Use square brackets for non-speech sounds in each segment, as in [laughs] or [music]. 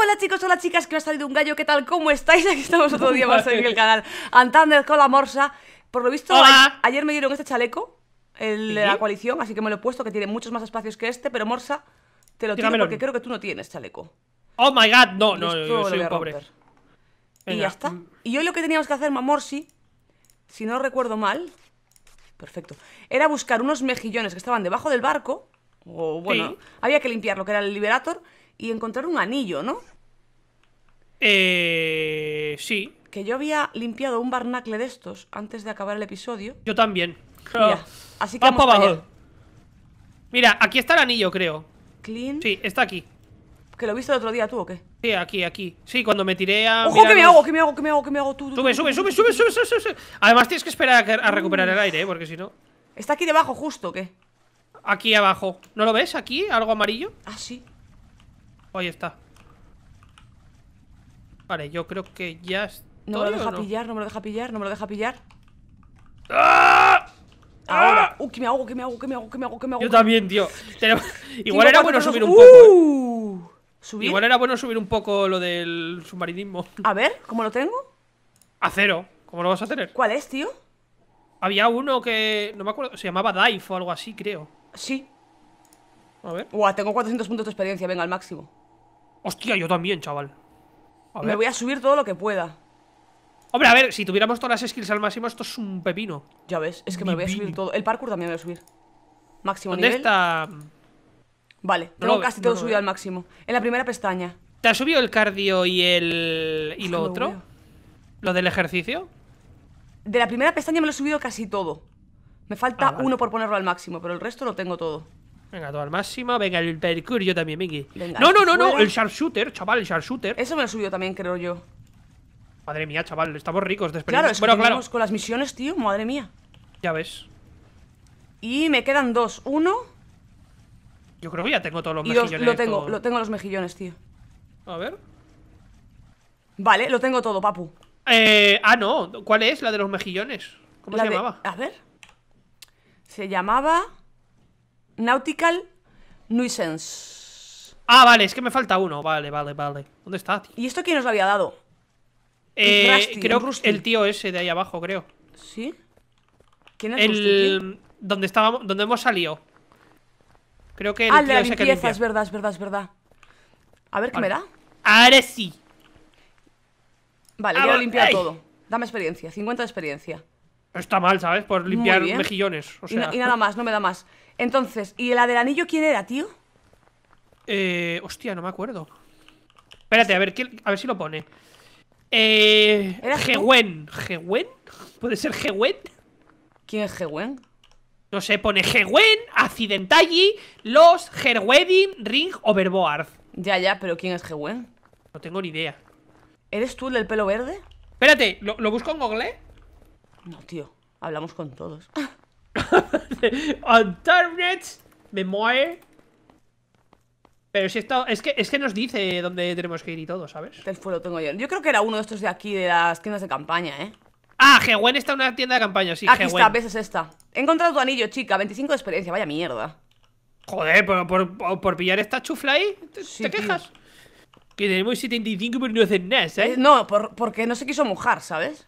Hola chicos, hola chicas, que ha salido un gallo, ¿qué tal? ¿Cómo estáis? [laughs] Aquí estamos otro día más en el canal Antander con la morsa Por lo visto, ayer me dieron este chaleco El de la coalición, así que me lo he puesto Que tiene muchos más espacios que este, pero morsa Te lo tiro porque creo que tú no tienes chaleco Oh my god, no, no, yo, No. soy un pobre Y ya está Y hoy lo que teníamos que hacer, mamorsi Si no recuerdo mal Perfecto, era buscar unos mejillones que estaban debajo del barco O bueno, había que limpiarlo que era el Liberator y encontrar un anillo, ¿no? Eh. Sí. Que yo había limpiado un barnacle de estos antes de acabar el episodio. Yo también. Mira, oh. así que. Vamos para abajo. Mira, aquí está el anillo, creo. Clean. Sí, está aquí. ¿Que lo viste el otro día tú o qué? Sí, aquí, aquí. Sí, cuando me tiré a. ¡Ojo, que me hago, que me hago, que me hago, me hago! Tú, sube, sube, sube, sube, sube, sube, Además tienes que esperar a, recuperar el mm. aire, ¿eh? porque si no. Está aquí debajo, justo, ¿qué? Aquí abajo. ¿No lo ves? Aquí, algo amarillo. Ah, sí. Ahí está. Vale, yo creo que ya No me lo deja pillar, no me lo deja pillar, no me lo deja pillar. ¡Ah! Ahora. ¡Ah! ¡Uh, que me hago, que me hago, que me hago, que me hago, que me hago! Yo también, tío. [laughs] Igual era bueno subir un poco. ¿eh? ¡Uh! ¿Subir? Igual era bueno subir un poco lo del submarinismo. A ver, ¿cómo lo tengo? A cero. ¿Cómo lo vas a tener? ¿Cuál es, tío? Había uno que. No me acuerdo. Se llamaba Dive o algo así, creo. Sí. A ver. Buah, tengo 400 puntos de experiencia. Venga, al máximo. Hostia, yo también, chaval. Me voy a subir todo lo que pueda. Hombre, a ver, si tuviéramos todas las skills al máximo, esto es un pepino. Ya ves, es que me voy a subir todo. El parkour también me voy a subir. Máximo ¿Dónde está? Vale, tengo casi todo subido al máximo. En la primera pestaña. ¿Te has subido el cardio y el. y lo otro? Lo, del ejercicio? De la primera pestaña me lo he subido casi todo. Me falta ah, uno por ponerlo al máximo, pero el resto lo tengo todo. Venga, todo al máximo. Venga, el percurio yo también, Miki. No, no, no, no, el sharpshooter, chaval, el sharpshooter. Eso me lo subió también, creo yo. Madre mía, chaval, estamos ricos de Claro, es con las misiones, tío, madre mía. Ya ves. Y me quedan dos. Uno. Yo creo que ya tengo todos los mejillones. lo tengo, lo tengo los mejillones, tío. A ver. Vale, lo tengo todo, papu. Eh, ah, no. ¿Cuál es la de los mejillones? ¿Cómo se llamaba? A ver. Se llamaba. Nautical Nuisance. Ah, vale, es que me falta uno. Vale, vale, vale. ¿Dónde está, ¿Y esto quién nos lo había dado? Eh, creo que el tío ese de ahí abajo, creo. ¿Sí? ¿Quién es el... donde estábamos, donde hemos salido. Creo que el ah, de es verdad, es verdad, es verdad. A ver qué me da. Ahora sí. Vale, a ah, limpiar todo. Dame experiencia, 50 de experiencia. Está mal, ¿sabes? Por limpiar mejillones. y, nada más, no me da más. Entonces, ¿y la del anillo quién era, tío? Eh, hostia, no me acuerdo. Espérate, a ver, a ver si lo pone. Eh, ¿Era Gewen. ¿Puede ser Gewen? ¿Quién es Gewen? No sé, pone Gewen, Accidentalli, Los, Gerwedin, Ring Overboard Ya, ya, pero ¿quién es Gewen? No tengo ni idea. ¿Eres tú el del pelo verde? Espérate, lo busco en Google? No, tío, hablamos con todos. [laughs] [laughs] me muere Pero si esto. Es que, es que nos dice dónde tenemos que ir y todo, ¿sabes? el tengo yo. Yo creo que era uno de estos de aquí, de las tiendas de campaña, ¿eh? Ah, Gewen está en una tienda de campaña, sí. Aquí está, ves, es esta. He encontrado tu anillo, chica. 25 de experiencia, vaya mierda. Joder, por, por, pillar esta chufla ahí, ¿te, quejas? Que tenemos 75 pero no hacen nada, ¿eh? No, porque no se quiso mojar, ¿sabes?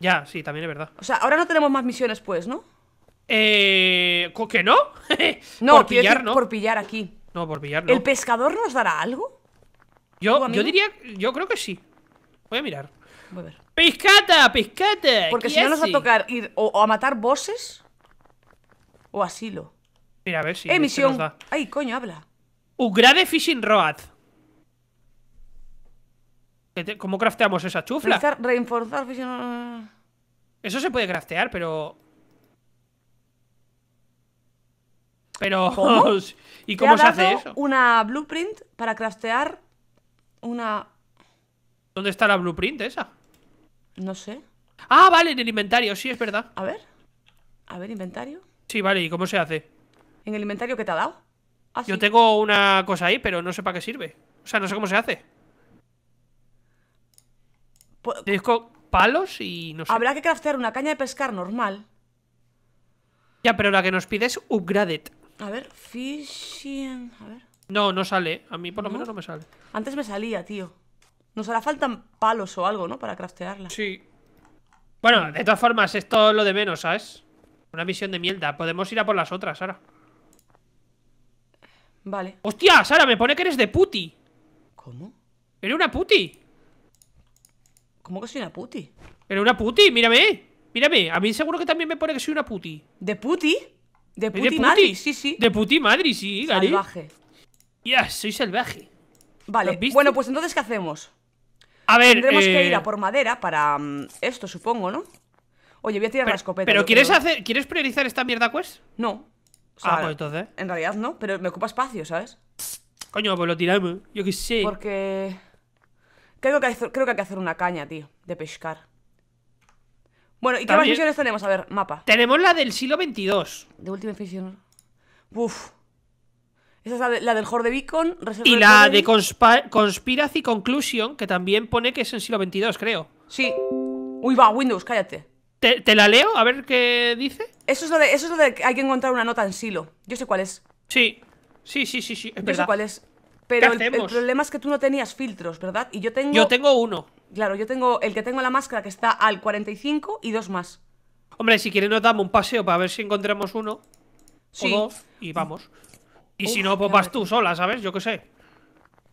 Ya, sí, también es verdad. O sea, ahora no tenemos más misiones, pues, ¿no? Eh, ¿Que no? [laughs] no, por pillar, ¿no? Por pillar aquí. No, por pillar, ¿El pescador nos dará algo? Yo, yo diría, yo creo que sí. Voy a mirar. ¡Piscata, a Porque si no nos va a tocar ir o, a matar bosses o asilo. Mira, a ver si. Emisión. Eh, Ay, coño, habla. Ugrade Fishing Road. ¿Cómo crafteamos esa chufla? Reinforzar fishing Fishing Eso se puede craftear, pero. Pero, [laughs] ¿y cómo se hace eso? Una blueprint para craftear una. ¿Dónde está la blueprint esa? No sé. Ah, vale, en el inventario, sí, es verdad. A ver. A ver, inventario. Sí, vale, ¿y cómo se hace? ¿En el inventario que te ha dado? Ah, Yo tengo una cosa ahí, pero no sé para qué sirve. O sea, no sé cómo se hace. Tengo pues, palos y no sé. Habrá que craftear una caña de pescar normal. Ya, pero la que nos pide es upgraded. A ver, Fishing. A ver. No, no sale. A mí por lo menos no me sale. Antes me salía, tío. Nos hará faltan palos o algo, ¿no? Para craftearla. Sí. Bueno, de todas formas, esto es lo de menos, ¿sabes? Una misión de mierda. Podemos ir a por las otras, Sara. Vale. ¡Hostia, Sara! Me pone que eres de puti. ¿Cómo? ¡Eres una puti! ¿Cómo que soy una puti? ¡Eres una puti! ¡Mírame! ¡Mírame! A mí seguro que también me pone que soy una puti. ¿De puti? De puti, de sí, sí. De puti madre, sí, Gary. Salvaje. Ya, soy salvaje. Vale, bueno, pues entonces, ¿qué hacemos? A ver, Tendremos que eh, ir a por madera para mm, esto, supongo, ¿no? Oye, voy a tirar la escopeta. ¿Pero quieres hacer quieres priorizar esta mierda quest? No. ah, pues entonces. En realidad no, pero me ocupa espacio, ¿sabes? Coño, pues lo tiramos. Yo qué sé. Porque... Creo que, creo que hay que hacer una caña, tío, de pescar. Bueno, ¿y qué más misiones tenemos? A ver, mapa. Tenemos la del siglo 22 De última Fision. Uf. Esa es la, del Horde Beacon. y la de, Conspiracy Conclusion, que también pone que es en siglo 22, creo. Sí. Uy, va, Windows, cállate. ¿Te, la leo? A ver qué dice. Eso es, lo de, eso es que hay que encontrar una nota en silo. Yo sé cuál es. Sí. Sí, sí, sí, sí. Es sé cuál es. Pero el, el, problema es que tú no tenías filtros, ¿verdad? Y yo tengo. Yo tengo uno. Claro, yo tengo el que tengo la máscara que está al 45 y dos más. Hombre, si quieres nos damos un paseo para ver si encontremos uno. Sí. y vamos. Y si no, popas pues vas tú sola, ¿sabes? Yo qué sé.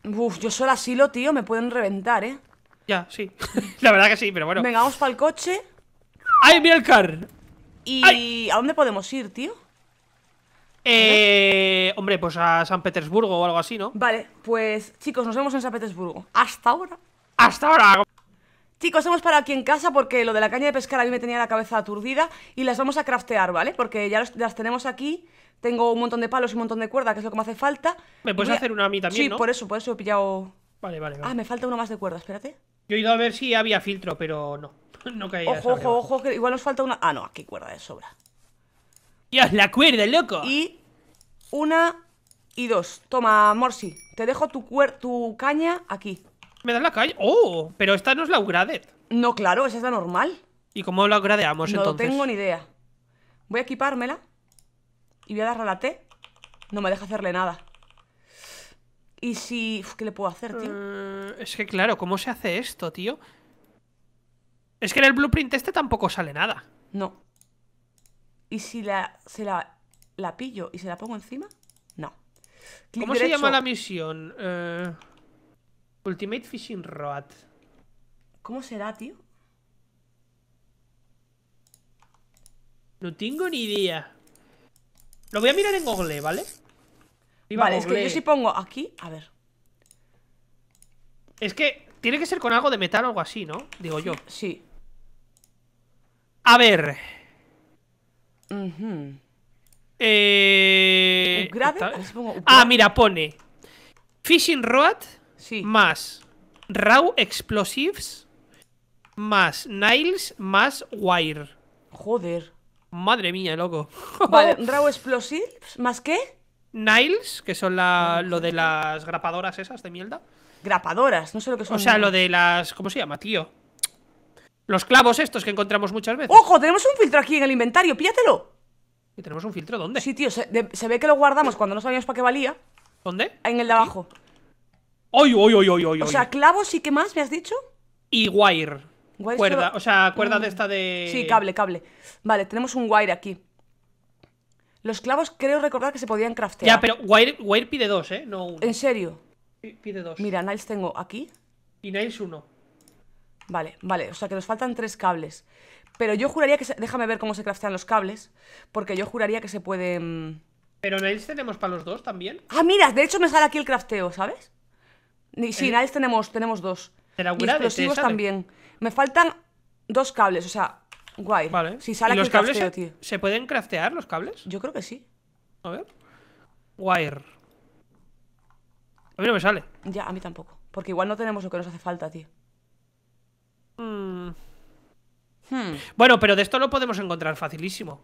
Uf, yo sola lo, tío, me pueden reventar, ¿eh? Ya, sí. [laughs] la verdad que sí, pero bueno. Venga, vamos para el coche. ¡Ay, mira el car! ¿Y a dónde podemos ir, tío? Eh, hombre, pues a San Petersburgo o algo así, ¿no? Vale, pues chicos, nos vemos en San Petersburgo. Hasta ahora. Hasta ahora. Chicos, hemos parado aquí en casa porque lo de la caña de pescar a mí me tenía la cabeza aturdida y las vamos a craftear, ¿vale? Porque ya las tenemos aquí, tengo un montón de palos y un montón de cuerda, que es lo que me hace falta. ¿Me puedes hacer una a mí también, Sí, por eso, por eso he pillado... Vale, vale, Ah, me falta uno más de cuerda, espérate. Yo he ido a ver si había filtro, pero no. [laughs] No caía Ojo, ojo, ojo, igual nos falta una... Ah, no, aquí cuerda de sobra. Dios, la cuerda, loco. Y una y dos. Toma, Morsi, te dejo tu, tu caña aquí. Me da la calle. ¡Oh! Pero esta no es la upgraded. No, claro, esa es la normal. ¿Y cómo la upgradeamos entonces? No tengo ni idea. Voy a equipármela. Y voy a darle a la T. No me deja hacerle nada. Y si... ¿Qué le puedo hacer, tío? Eh, es que claro, ¿cómo se hace esto, tío? Es que en el blueprint este tampoco sale nada. No. ¿Y si la, se la, la pillo y se la pongo encima? No. ¿Cómo se llama la misión? Eh... Ultimate Fishing Rod ¿Cómo será, tío? No tengo ni idea. Lo voy a mirar en Google, ¿vale? vale, es que yo si pongo aquí, a ver. Es que tiene que ser con algo de metal o algo así, ¿no? Digo yo. Sí. A ver. eh... Ah, mira, pone Fishing Road más Raw Explosives. Más Niles. Más Wire. Joder. Madre mía, loco. [laughs] Vale, Raw Explosives. ¿Más qué? Niles, que son lo de las grapadoras esas de mierda. Grapadoras, no sé lo que son. O sea, lo de las. ¿Cómo se llama, tío? Los clavos estos que encontramos muchas veces. ¡Ojo! Tenemos un filtro aquí en el inventario, píllatelo. ¿Y tenemos un filtro dónde? Sí, tío, se, ve que lo guardamos cuando no sabíamos para qué valía. ¿Dónde? En el de abajo. O sea, clavos y qué más me has dicho? Y wire. cuerda, o sea, cuerda mm. de esta de. Sí, cable, cable. Vale, tenemos un wire aquí. Los clavos creo recordar que se podían craftear. Ya, pero wire, pide dos, ¿eh? No uno. ¿En serio? Pide dos. Mira, nails tengo aquí. Y nails uno. Vale, vale, o sea que nos faltan tres cables. Pero yo juraría que... Déjame ver cómo se craftean los cables, porque yo juraría que se pueden... Pero nails tenemos para los dos también. Ah, mira, de hecho me sale aquí el crafteo, ¿sabes? Sí, tenemos, tenemos dos. explosivos también. Me faltan dos cables, o sea, Wire Vale. Si salen los cables se, pueden craftear los cables? Yo creo que sí. A ver. Wire. A mí no me sale. Ya, a mí tampoco. Porque igual no tenemos lo que nos hace falta, tío. Mm. Hmm. Bueno, pero de esto lo podemos encontrar facilísimo.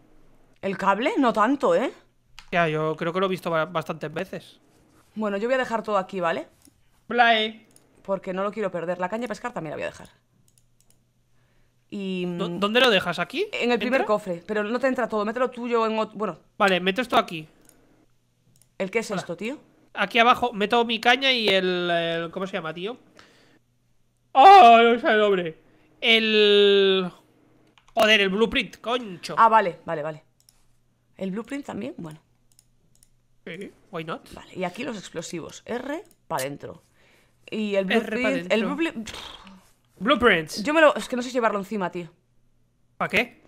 ¿El cable? No tanto, ¿eh? Ya, yo creo que lo he visto bastantes veces. Bueno, yo voy a dejar todo aquí, ¿vale? Play. Porque no lo quiero perder. La caña de pescar también la voy a dejar. Y... Mm, ¿Dónde lo dejas? ¿Aquí? En el primer cofre, pero no te entra todo, mételo tuyo en otro... Bueno. Vale, meto esto aquí. ¿El qué es esto, tío? Aquí abajo meto mi caña y el... ¿Cómo se llama, tío? ¡Oh! No sé el nombre. El... Joder, el blueprint, concho. Ah, vale, vale, vale. ¿El blueprint también? Bueno. Sí, why not? Vale, y aquí los explosivos. R para adentro. Y el blueprint. El blueprint Blueprints. Yo me lo. Es que no sé llevarlo encima, tío. ¿Para qué?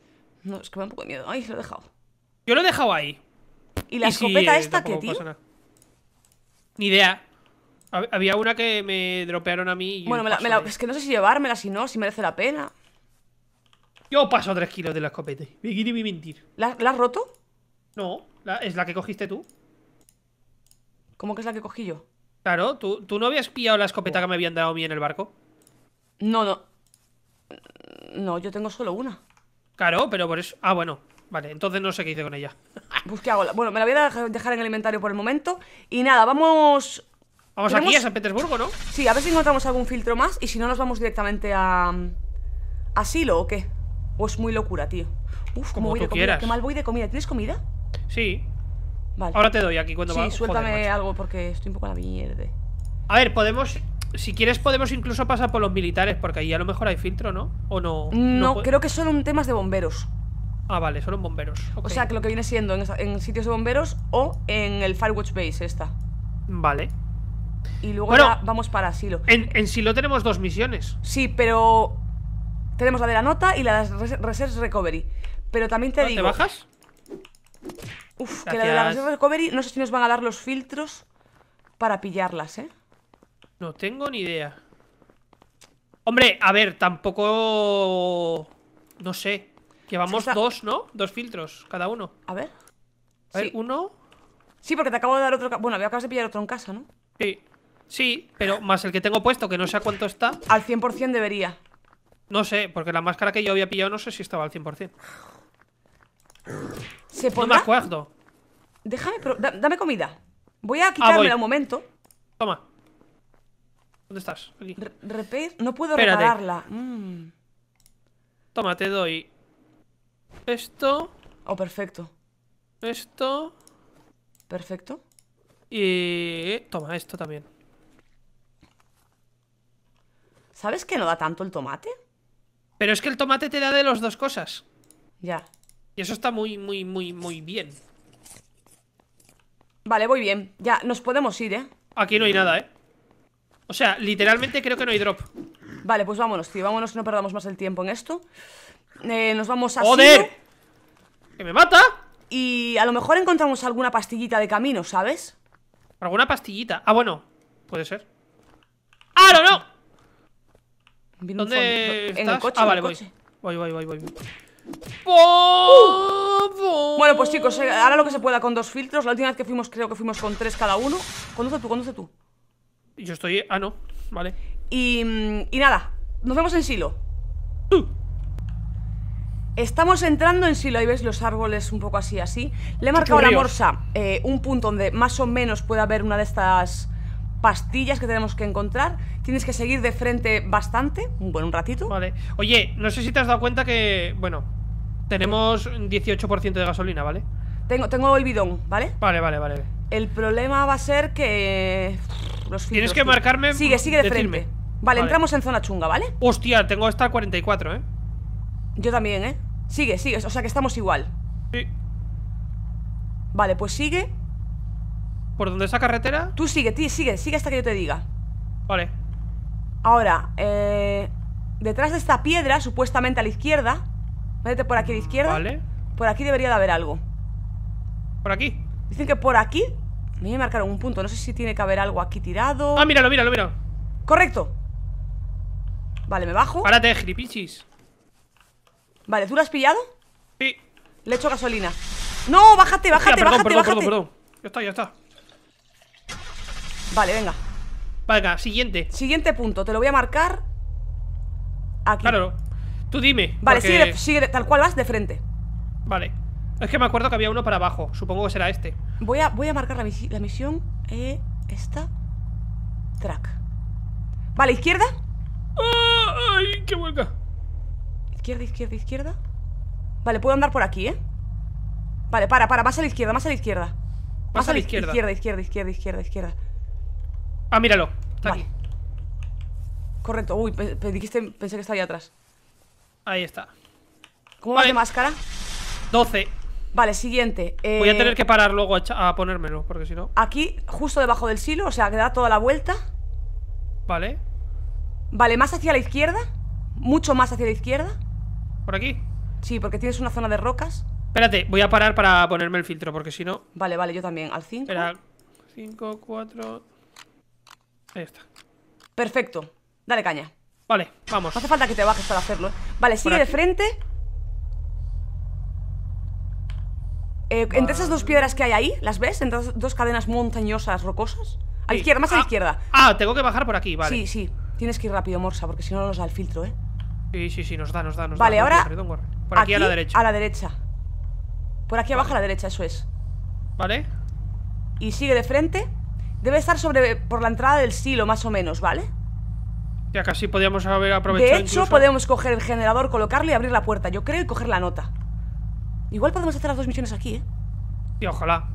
No, es que me da un poco de miedo. Ay, lo he dejado. Yo lo he dejado ahí. ¿Y la escopeta esta eh, tío? Ni idea. Había una que me dropearon a mí. bueno, es que no sé si llevármela, si no, si merece la pena. Yo paso tres kilos de la escopeta. Me quiero mentir. ¿La, ¿La, has roto? No, es la que cogiste tú. ¿Cómo que es la que cogí yo? Claro, ¿tú, no habías pillado la escopeta que me habían dado a mí en el barco? No, no. No, yo tengo solo una. Claro, pero por eso... Ah, bueno. Vale, entonces no sé qué hice con ella. [laughs] Pues qué hago. Bueno, me la voy a dejar en el inventario por el momento. Y nada, vamos... Vamos aquí a San Petersburgo, ¿no? Sí, a ver si encontramos algún filtro más. Y si no, nos vamos directamente a... ¿Asilo o qué? O es muy locura, tío. Uf, Como voy de comida? Qué mal voy de comida. ¿Tienes comida? Sí. Ahora te doy aquí cuando sí, va. Sí, suéltame algo porque estoy un poco a la mierda. A ver, podemos. Si quieres, podemos incluso pasar por los militares, porque ahí a lo mejor hay filtro, ¿no? O no. No, creo que son temas de bomberos. Ah, vale, son bomberos. O sea, que lo que viene siendo en, sitios de bomberos o en el Firewatch Base, esta. Vale. Y luego vamos para Silo. En, Silo tenemos dos misiones. Sí, pero. Tenemos la de la nota y la de Reserve Recovery. Pero también te ah, digo. ¿Te bajas? Uf, que la de la reserva recovery, no sé si nos van a dar los filtros para pillarlas, ¿eh? No tengo ni idea. Hombre, a ver, tampoco... No sé. Llevamos dos, ¿no? Dos filtros, cada uno. A ver. A ver, uno... Sí, porque te acabo de dar otro... Bueno, acabas de pillar otro en casa, ¿no? Sí. Sí, pero más el que tengo puesto, que no sé a cuánto está. Al 100% debería. No sé, porque la máscara que yo había pillado no sé si estaba al 100%. ¿Se pondrá? acuerdo. Déjame, dame comida. Voy a ah, quitármela un momento. Toma. ¿Dónde estás? Aquí. No puedo repararla. Mm. Toma, te doy esto. Oh, perfecto. Esto. Perfecto. Y. Toma, esto también. ¿Sabes que no da tanto el tomate? Pero es que el tomate te da de las dos cosas. Ya. Y eso está muy, muy, muy, muy bien. Vale, voy bien. Ya, nos podemos ir, ¿eh? Aquí no hay nada, ¿eh? O sea, literalmente creo que no hay drop. Vale, pues vámonos, tío. Vámonos, no perdamos más el tiempo en esto. Eh, nos vamos a... ¡Joder! ¡Que me mata! Y a lo mejor encontramos alguna pastillita de camino, ¿sabes? ¿Alguna pastillita? Ah, bueno. Puede ser. ¡Ah, no, no! ¿Dónde En el coche, ah, vale, voy. Voy, voy, voy, voy. Bueno, pues chicos, eh, ahora lo que se pueda con dos filtros. La última vez que fuimos, creo que fuimos con tres cada uno. Conduce tú, conduce tú. Yo estoy. Ah, no. Vale. Y, mm, nada, nos vemos en Silo. Estamos entrando en Silo. Ahí ves los árboles un poco así, así. Le he marcado a la morsa eh, un punto donde más o menos puede haber una de estas pastillas que tenemos que encontrar. Tienes que seguir de frente bastante, Bueno, un ratito. Vale. Oye, no sé si te has dado cuenta que, bueno, tenemos 18% de gasolina, ¿vale? Tengo, tengo el bidón, ¿vale? Vale, vale, vale. El problema va a ser que. Los Tienes que marcarme. Sigue, sigue de frente. Vale, entramos en zona chunga, ¿vale? Hostia, tengo esta 44, ¿eh? Yo también, ¿eh? Sigue, sigue, o sea que estamos igual. Sí. Vale, pues sigue. ¿Por dónde esa carretera? Tú sigue, tío, sigue, sigue hasta que yo te diga. Vale. Ahora, eh, detrás de esta piedra, supuestamente a la izquierda, Vete por aquí de izquierda. Vale. Por aquí debería de haber algo. ¿Por aquí? Dicen que por aquí. Me voy me marcar un punto. No sé si tiene que haber algo aquí tirado. Ah, míralo, míralo, míralo. Correcto. Vale, me bajo. Párate, gripichis. Vale, ¿tú lo has pillado? Sí. Le echo gasolina. No, bájate, bájate, bájate, perdón, Perdón, perdón, Ya está, ya está. Vale, venga. Venga, siguiente. Siguiente punto, te lo voy a marcar. Aquí. Claro. Tú dime. Vale, sigue, sigue, tal cual vas de frente. Vale. Es que me acuerdo que había uno para abajo. Supongo que será este. Voy a, voy a marcar la, misión. Eh, esta. Track. Vale, izquierda. ¡Ah! ¡Ay, qué hueca Izquierda, izquierda, izquierda. Vale, puedo andar por aquí, ¿eh? Vale, para, para, más a la izquierda, más a la izquierda. Más a la izquierda. Izquierda, izquierda, izquierda, izquierda, Ah, míralo. vale. Correcto. Uy, pensé que estaba ahí atrás. Ahí está. ¿Cómo va de máscara? 12. Vale, siguiente. Voy a eh, tener que parar luego a, a ponérmelo, porque si no. Aquí, justo debajo del silo, o sea, que da toda la vuelta. Vale. Vale, más hacia la izquierda. Mucho más hacia la izquierda. ¿Por aquí? Sí, porque tienes una zona de rocas. Espérate, voy a parar para ponerme el filtro, porque si no. Vale, vale, yo también. Al 5. Espera. 5, 4. Ahí está. Perfecto. Dale caña. Vale, vamos. No hace falta que te bajes para hacerlo. ¿eh? Vale, sigue de frente. Eh, entre esas dos piedras que hay ahí, ¿las ves? Entre dos, dos cadenas montañosas, rocosas. A la izquierda, más a la ah, izquierda. Ah, tengo que bajar por aquí, vale. Sí, sí. Tienes que ir rápido, Morsa, porque si no nos da el filtro, ¿eh? Sí, sí, sí, nos da, nos da, nos vale, da. Vale, ahora. Por aquí, a la derecha. A la derecha. Por aquí abajo a la derecha, eso es. Vale. Y sigue de frente. Debe estar sobre por la entrada del silo, más o menos, ¿vale? Ya casi podíamos haber aprovechado. De hecho, podemos coger el generador, colocarlo y abrir la puerta, yo creo, y coger la nota. Igual podemos hacer las dos misiones aquí, ¿eh? Y ojalá.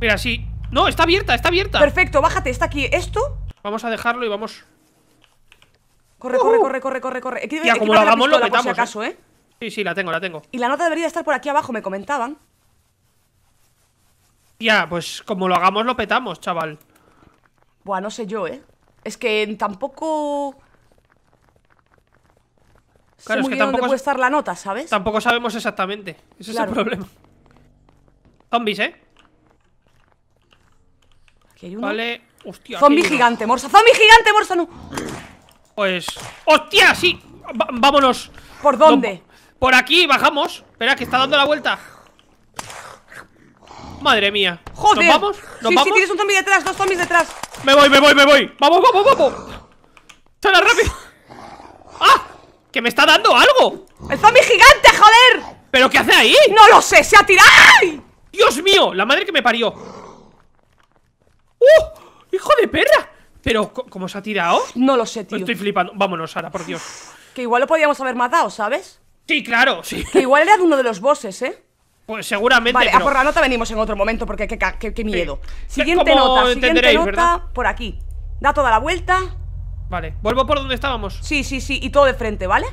Mira, sí. No, está abierta, está abierta. Perfecto, bájate, está aquí. ¿Esto? Vamos a dejarlo y vamos. Corre, corre, uh-huh. corre, corre, corre, corre. ya, como lo hagamos, lo petamos, si acaso, ¿eh? ¿eh? Sí, sí, la tengo, la tengo. Y la nota debería estar por aquí abajo, me comentaban. Ya, pues como lo hagamos, lo petamos, chaval. Buah, no sé yo, ¿eh? Es que tampoco... Claro, es que tampoco puede estar la nota, ¿sabes? Tampoco sabemos exactamente. Ese es el problema. Zombies, ¿eh? Aquí hay uno. Vale. Hostia. Zombie gigante, morsa. Zombie gigante, morsa, no. Pues. ¡Hostia! Sí. vámonos. ¿Por dónde? por aquí, bajamos. Espera, que está dando la vuelta. Madre mía. Joder. ¿Nos vamos? ¿Nos sí, vamos? sí, tienes un zombie detrás, dos zombies detrás. Me voy, me voy, me voy Vamos, vamos, vamos Chala, rápido ¡Ah! ¡Que me está dando algo! ¡El zombie gigante, joder! ¿Pero qué hace ahí? ¡No lo sé! ¡Se ha tirado! ¡Dios mío! ¡La madre que me parió! ¡Uh! ¡Hijo de perra! ¿Pero cómo se ha tirado? No lo sé, tío Estoy flipando Vámonos, Sara, por Dios Que igual lo podíamos haber matado, ¿sabes? Sí, claro, sí Que igual era de uno de los bosses, ¿eh? Pues seguramente. Vale, a ah, por la nota venimos en otro momento porque qué, miedo. Siguiente nota, siguiente nota por aquí. Da toda la vuelta. Vale, vuelvo por donde estábamos. Sí, sí, sí, y todo de frente, ¿vale?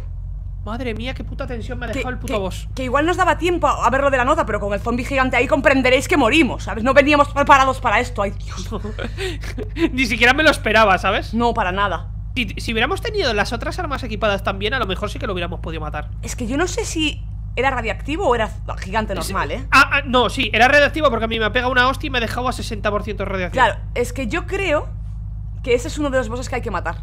Madre mía, qué puta tensión me ha dejado el puto boss. Que igual nos daba tiempo a, verlo de la nota, pero con el zombie gigante ahí comprenderéis que morimos, ¿sabes? No veníamos preparados para esto, ay Dios. [laughs] Ni siquiera me lo esperaba, ¿sabes? No, para nada. si, hubiéramos tenido las otras armas equipadas también, a lo mejor sí que lo hubiéramos podido matar. Es que yo no sé si ¿Era radiactivo o era gigante normal, eh? Ah, ah, no, sí, era radiactivo porque a mí me ha pegado una hostia y me ha dejado a 60% radiación. Claro, es que yo creo que ese es uno de los bosses que hay que matar.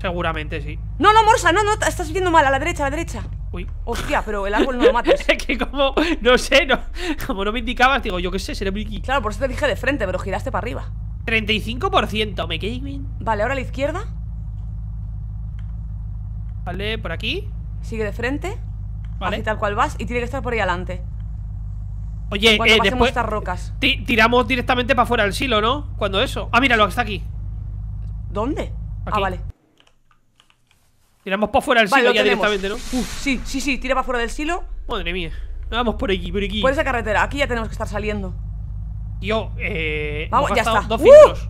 Seguramente sí. No, no, Morsa, no, no, estás viendo mal, a la derecha, a la derecha. Uy. Hostia, pero el árbol no lo matas [laughs] es que como, no sé, no, como no me indicabas, digo, yo qué sé, seré Mickey. Claro, por eso te dije de frente, pero giraste para arriba. 35%, me quedé bien. Vale, ahora a la izquierda. Vale, por aquí. Sigue de frente. Vale. tal cual vas y tiene que estar por ahí adelante. Oye, eh, después estas rocas. tiramos directamente para fuera del silo, ¿no? Cuando eso. Ah, mira que está aquí. ¿Dónde? Ah, vale. Tiramos para fuera del silo ya directamente, ¿no? Uf. Sí, sí, sí, tira para fuera del silo. Madre mía. Vamos por aquí, por aquí. Por esa carretera, aquí ya tenemos que estar saliendo. Yo, eh. Vamos, ya está. Dos ¡Uh! filtros.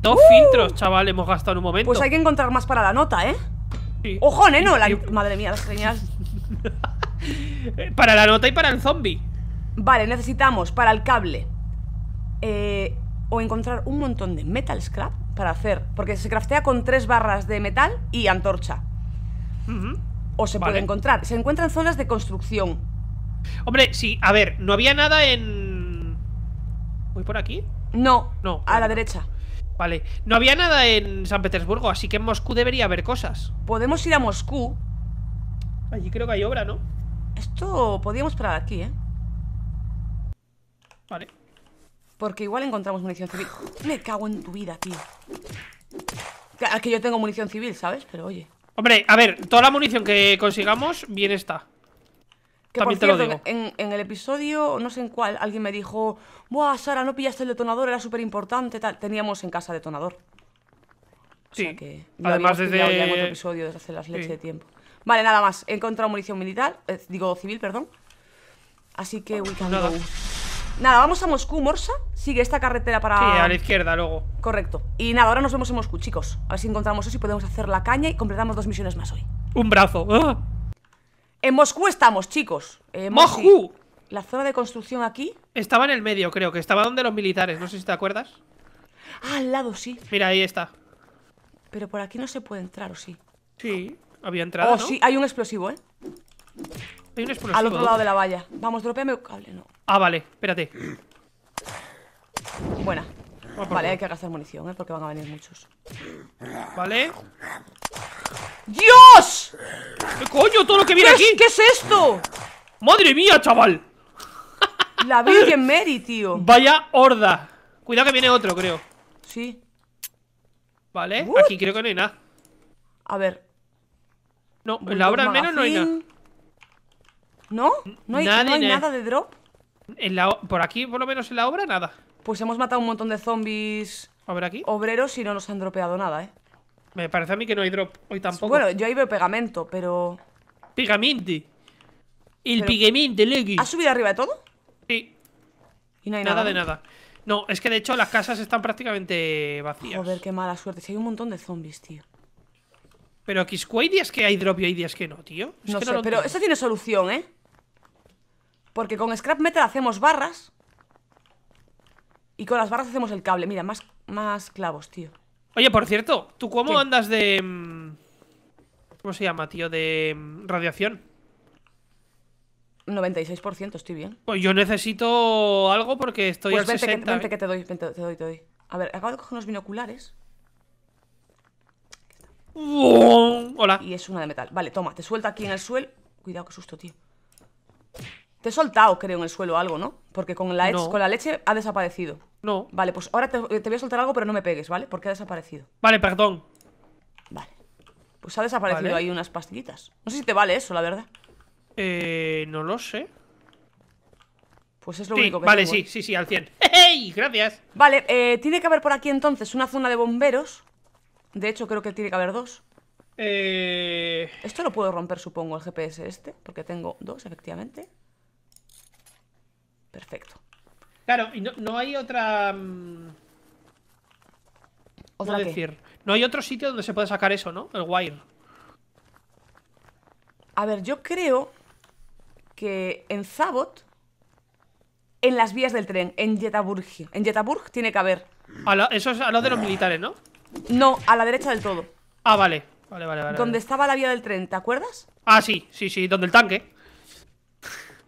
Dos ¡Uh! filtros, chaval, hemos gastado en un momento. Pues hay que encontrar más para la nota, ¿eh? Sí. Ojo, neno, la... madre mía, las genial. [laughs] para la nota y para el zombie. Vale, necesitamos para el cable eh, o encontrar un montón de metal scrap para hacer, porque se craftea con tres barras de metal y antorcha. O se puede encontrar. Se encuentra en zonas de construcción. Hombre, sí, a ver, no había nada en. ¿Voy por aquí? No, no a la derecha. Vale, no había nada en San Petersburgo, así que en Moscú debería haber cosas. Podemos ir a Moscú. Allí creo que hay obra, ¿no? Esto podíamos parar aquí, ¿eh? Vale. Porque igual encontramos munición civil. Me cago en tu vida, tío. Es ah, que yo tengo munición civil, ¿sabes? Pero oye. Hombre, a ver, toda la munición que consigamos, bien está. También te lo digo. En, el episodio, no sé en cuál, alguien me dijo: Buah, Sara, no pillaste el detonador, era súper importante. Teníamos en casa detonador. sí. Además, desde. Ya otro episodio desde hace las leches de tiempo. Vale, nada más. He encontrado munición militar. Eh, digo, civil, perdón. Así que we can nada. Go. Nada, vamos a Moscú, Morsa. Sigue esta carretera para. Sí, a la izquierda luego. Correcto. Y nada, ahora nos vemos en Moscú, chicos. A ver si encontramos eso y podemos hacer la caña y completamos dos misiones más hoy. Un brazo. ¡Ah! En Moscú estamos, chicos. Eh, ¡Moscú! La zona de construcción aquí. Estaba en el medio, creo que. Estaba donde los militares. No sé si te acuerdas. Ah, al lado, sí. Mira, ahí está. Pero por aquí no se puede entrar, ¿o sí? Sí. Había entrado. Oh, sí, hay un explosivo, ¿eh? Hay un explosivo. Al otro lado de la valla. Vamos, dropeame el cable, no. Ah, vale, espérate. Buena. vale, hay que gastar munición, ¿eh? Porque van a venir muchos. Vale. ¡Dios! ¿Qué coño? Todo lo que viene aquí. ¿Qué es esto? ¡Madre mía, chaval! La Virgen Mary, tío. Vaya horda. Cuidado que viene otro, creo. Sí. Vale, aquí creo que no hay nada. A ver, no, en la obra al menos no hay nada. ¿No? ¿No hay, nada, nada de drop? por aquí, por lo menos en la obra, nada. Pues hemos matado un montón de zombies. A ver aquí. Obreros y no nos han dropeado nada, ¿eh? Me parece a mí que no hay drop hoy tampoco. Bueno, yo ahí veo pegamento, pero. Pigamenti El pigamente, Leggy. ¿Has subido arriba de todo? Sí. Y no hay nada. Nada de nada. No, es que de hecho las casas están prácticamente vacías. Joder, qué mala suerte. Si hay un montón de zombies, tío. Pero aquí hay días que hay drop y hay días que no, tío. no sé, pero esto eso tiene solución, ¿eh? Porque con scrap metal hacemos barras. Y con las barras hacemos el cable. Mira, más, más clavos, tío. Oye, por cierto, ¿tú cómo andas de. Mm, ¿Cómo se llama, tío? De mm, radiación. 96% estoy bien. Pues yo necesito algo porque estoy pues vente que ¿eh? te doy, te doy. A ver, acabo de coger unos binoculares. Hola. Y es una de metal. Vale, toma, te suelta aquí en el suelo. Cuidado, que susto, tío. Te he soltado, creo, en el suelo algo, ¿no? Porque con la, leche ha desaparecido. No. Vale, pues ahora te, voy a soltar algo, pero no me pegues, ¿vale? Porque ha desaparecido. Vale, perdón. Vale. Pues ha desaparecido ahí unas pastillitas. No sé si te vale eso, la verdad. Eh, no lo sé. Pues es lo único que Vale, sí, ¿eh? sí, sí, al 100. [laughs] ¡Hey! Gracias. Vale, eh, tiene que haber por aquí entonces una zona de bomberos. De hecho, creo que tiene que haber dos. Eh, Esto lo puedo romper, supongo, el GPS este, porque tengo dos, efectivamente. Perfecto. Claro, y no, hay otra... Mm, ¿Otra decir? No hay otro sitio donde se puede sacar eso, ¿no? El wire. A ver, yo creo que en Zabot, en las vías del tren, en Jetaburg, en Jetaburg tiene que haber. eso es a los de los ah. militares, ¿no? No, a la derecha del todo. Ah, vale. Vale, vale, vale. Donde estaba la vía del tren, ¿te acuerdas? Ah, sí, sí, sí, donde el tanque.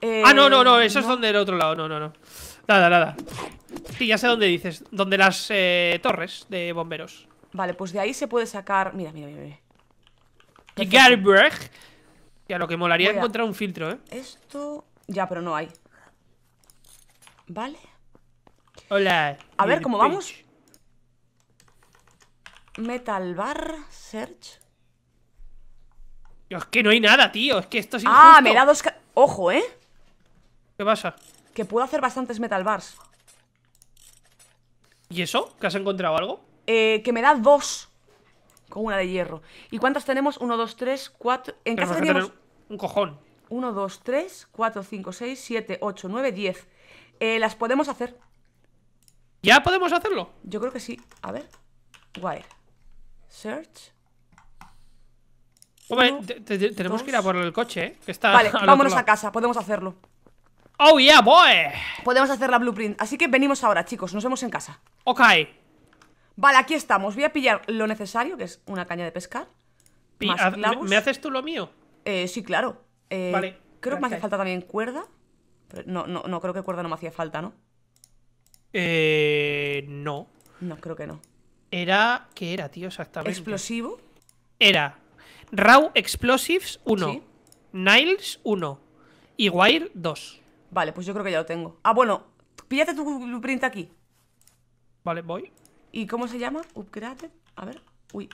Eh, ah, no, no, no, eso es donde el otro lado, no, no, no. Nada, nada. Sí, ya sé dónde dices, donde las eh, torres de bomberos. Vale, pues de ahí se puede sacar... Mira, mira, mira. mira. Ya, lo que molaría encontrar un filtro, ¿eh? Esto... Ya, pero no hay. Vale. Hola. A ver, ¿cómo vamos? Metal Bar Search. Es que no hay nada, tío. Es que esto es ah, injusto. Ah, me da dos... Ojo, ¿eh? ¿Qué pasa? Que puedo hacer bastantes Metal Bars. ¿Y eso? ¿Que has encontrado algo? Eh, que me da dos. Con una de hierro. ¿Y cuántas tenemos? Uno, dos, tres, cuatro... En casa tenemos un cojón. Uno, dos, tres Cuatro, cinco, seis Siete, ocho, nueve, diez Eh, las podemos hacer. ¿Ya podemos hacerlo? Yo creo que sí. A ver. Guay. Search. tenemos que ir a por el coche, ¿eh? está vale, [laughs] vámonos a casa, podemos hacerlo. ¡Oh, yeah, boy! Podemos hacer la blueprint, así que venimos ahora, chicos, nos vemos en casa. Ok. Vale, aquí estamos. Voy a pillar lo necesario, que es una caña de pescar. ¿me, haces tú lo mío? Eh, sí, claro. Eh, creo que me hace falta también cuerda. no, no, no, creo que cuerda no me hacía falta, ¿no? Eh. No. No, creo que no. Era. ¿Qué era, tío? Exactamente. ¿Explosivo? Era Raw Explosives 1, Niles 1 y Wire 2. Vale, pues yo creo que ya lo tengo. Ah, bueno, píllate tu blueprint aquí. Vale, voy. ¿Y cómo se llama? Upgraded. A ver. Uy,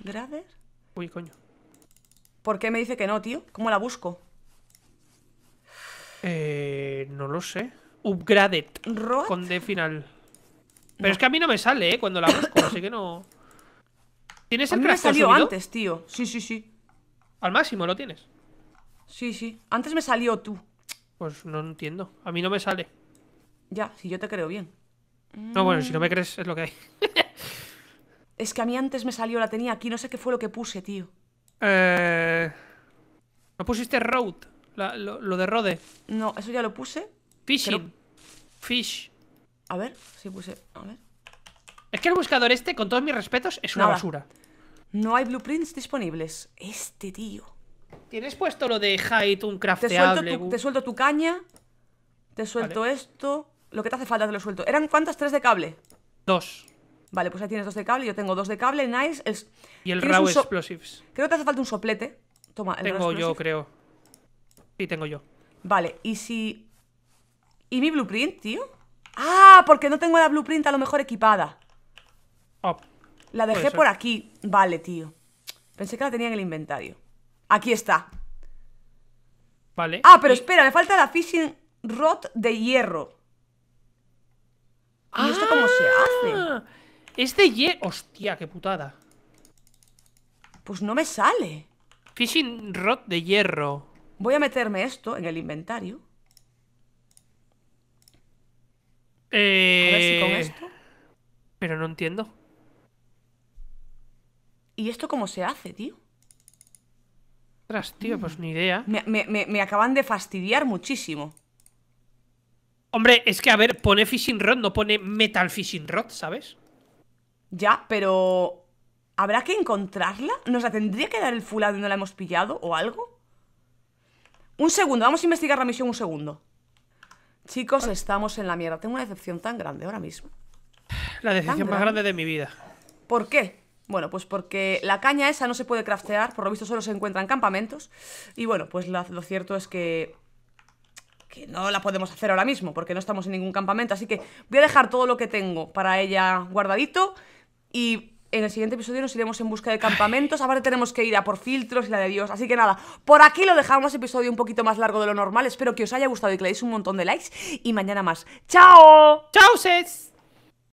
upgraded. Uy, coño. ¿Por qué me dice que no, tío? ¿Cómo la busco? Eh, no lo sé. Upgraded. Con D final. Pero es que a mí no me sale, ¿eh? Cuando la busco, así que no... ¿Tienes el a salió antes, tío. Sí, sí, sí. Al máximo lo tienes. Sí, sí. Antes me salió tú. Pues no entiendo. A mí no me sale. Ya, si yo te creo bien. No, bueno, si no me crees es lo que hay. es que a mí antes me salió, la tenía aquí. No sé qué fue lo que puse, tío. Eh... ¿No pusiste road? lo, de rode. No, eso ya lo puse. Fishing. Fish. A ver, si puse. Es que el buscador este, con todos mis respetos, es una basura. No hay blueprints disponibles. Este tío. ¿Tienes puesto lo de height, un crafteable? Te suelto tu, caña. Te suelto esto. Lo que te hace falta te lo suelto. ¿Eran cuántas? ¿Tres de cable? Dos. Vale, pues ahí tienes dos de cable. Yo tengo dos de cable. Nice. Y el Raw Explosives. Creo que te hace falta un soplete. Toma, el Tengo yo, creo. Sí, tengo yo. Vale, y si. ¿Y mi blueprint, tío? Ah, porque no tengo la blueprint a lo mejor equipada. Ah, la dejé por aquí. Vale, tío. Pensé que la tenía en el inventario. Aquí está. Vale. Ah, pero espera, me falta la fishing rod de hierro. ¿Y esto cómo se ah, hace? Es de hierro. Hostia, qué putada. Pues no me sale. Fishing rod de hierro. Voy a meterme esto en el inventario. con eh, esto. Pero no entiendo. ¿Y esto cómo se hace, tío? Ostras, tío, pues ni idea. Me, acaban de fastidiar muchísimo. Hombre, es que a ver, pone Fishing Rod, no pone Metal Fishing Rod, ¿sabes? Ya, pero. ¿Habrá que encontrarla? ¿Nos la tendría que dar el fulano donde la hemos pillado o algo? Un segundo, vamos a investigar la misión un segundo. Chicos, estamos en la mierda. Tengo una decepción tan grande ahora mismo. La decepción más grande. de mi vida. ¿Por qué? Bueno, pues porque la caña esa no se puede craftear, por lo visto solo se encuentra en campamentos. Y bueno, pues lo cierto es que que no la podemos hacer ahora mismo porque no estamos en ningún campamento, así que voy a dejar todo lo que tengo para ella guardadito y en el siguiente episodio nos iremos en busca de campamentos. Ahora tenemos que ir a por filtros y la de Dios. Así que nada, por aquí lo dejamos. Episodio un poquito más largo de lo normal. Espero que os haya gustado y que le deis un montón de likes. Y mañana más. ¡Chao! ¡Chao,